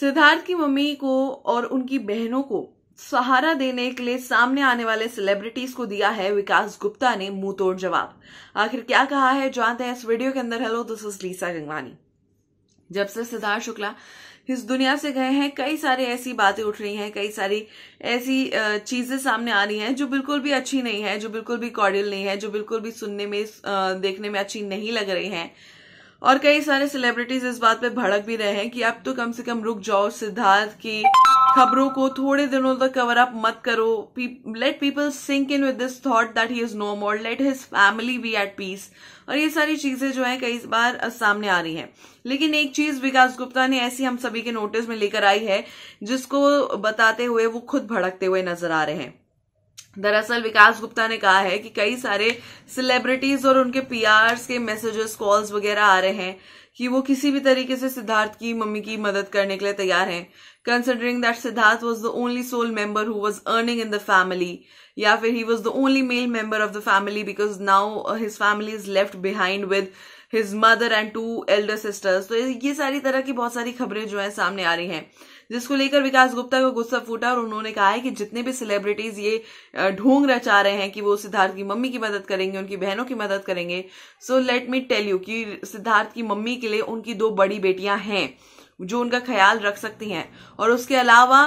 सिद्धार्थ की मम्मी को और उनकी बहनों को सहारा देने के लिए सामने आने वाले सेलिब्रिटीज को दिया है विकास गुप्ता ने मुंह तोड़ जवाब आखिर क्या कहा है जानते हैं इस वीडियो के अंदर hello this is Lisa Gangwani जब से सिद्धार्थ शुक्ला इस दुनिया से गए हैं कई सारी ऐसी बातें उठ रही हैं कई सारी ऐसी चीजें सामने आ रही हैं जो बिल्कुल भी अच्छी नहीं है जो बिल्कुल भी कॉर्डियल नहीं है जो बिल्कुल भी सुनने में देखने में अच्छी नहीं लग रही हैं और कई सारे सेलिब्रिटीज इस बात पे भड़क भी रहे हैं कि अब तो कम से कम रुक जाओ सिद्धार्थ की खबरों को थोड़े दिनों तक कवर अप मत करो let people sink in with this thought that he is no more let his family be at peace और ये सारी चीजें जो है कई बार सामने आ रही हैं लेकिन एक चीज विकास गुप्ता ने ऐसी हम सभी के नोटिस में लेकर आई है जिसको बताते हुए वो खुद भड़कते हुए नजर आ रहे हैं दरअसल विकास गुप्ता ने कहा है कि कई सारे सेलिब्रिटीज और उनके पीआर्स के मैसेजेस कॉल्स वगैरह आ रहे हैं कि वो किसी भी तरीके से सिद्धार्थ की मम्मी की मदद करने के लिए तैयार हैं considering that Siddharth was the only sole member who was earning in the family या फिर he was the only male member of the family because now his family is left behind with his mother and two elder sisters तो ये सारी तरह की बहुत सारी खबरें जो है सामने आ रही हैं जिसको लेकर विकास गुप्ता को गुस्सा फूटा और उन्होंने कहा है कि जितने भी सेलिब्रिटीज ये ढोंग रचा रहे हैं कि वो सिद्धार्थ की मम्मी की मदद करेंगे उनकी बहनों की मदद करेंगे so let me tell you कि सिद्धार्थ की मम्मी के लिए उनकी दो बड़ी बेटियां हैं जो उनका ख्याल रख सकती हैं और उसके अलावा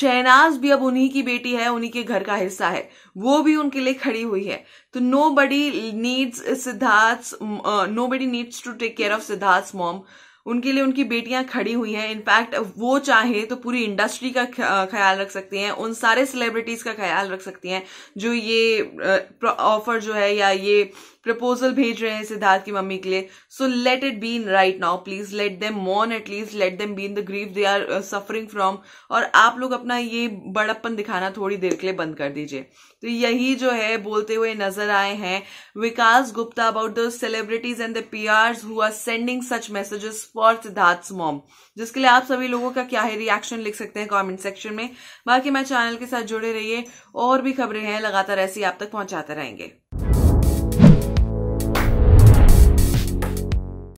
शहनाज भी अब उन्हीं की बेटी है उन्हीं के घर का हिस्सा है वो भी उनके लिए खड़ी हुई है तो nobody needs Siddharth nobody needs to take care of Siddharth mom उनके लिए उनकी बेटियां खड़ी हुई हैं इनफैक्ट वो चाहे तो पूरी इंडस्ट्री का ख्याल रख सकती हैं उन सारे सेलिब्रिटीज का ख्याल रख सकती हैं जो ये ऑफर जो है या ये प्रपोजल भेज रहे हैं सिद्धार्थ की मम्मी के लिए so let it be in right now please let them मॉन at least let them be in the grief they are suffering from और आप लोग अपना ये बड़प्पन दिखाना थोड़ी देर के लिए बंद कर दीजिए तो यही जो है बोलते हुए नजर आए हैं Vikas Gupta about the celebrities and the P who are sending such messages for Siddharth mom जिसके लिए आप सभी लोगों का क्या है रिएक्शन लिख सकते हैं कमेंट सेक्शन में बाकी मैं चैनल के साथ जुड़े रहिए और भी खबरें हैं लगातार ऐसी आप तक पहुंचाते रहेंगे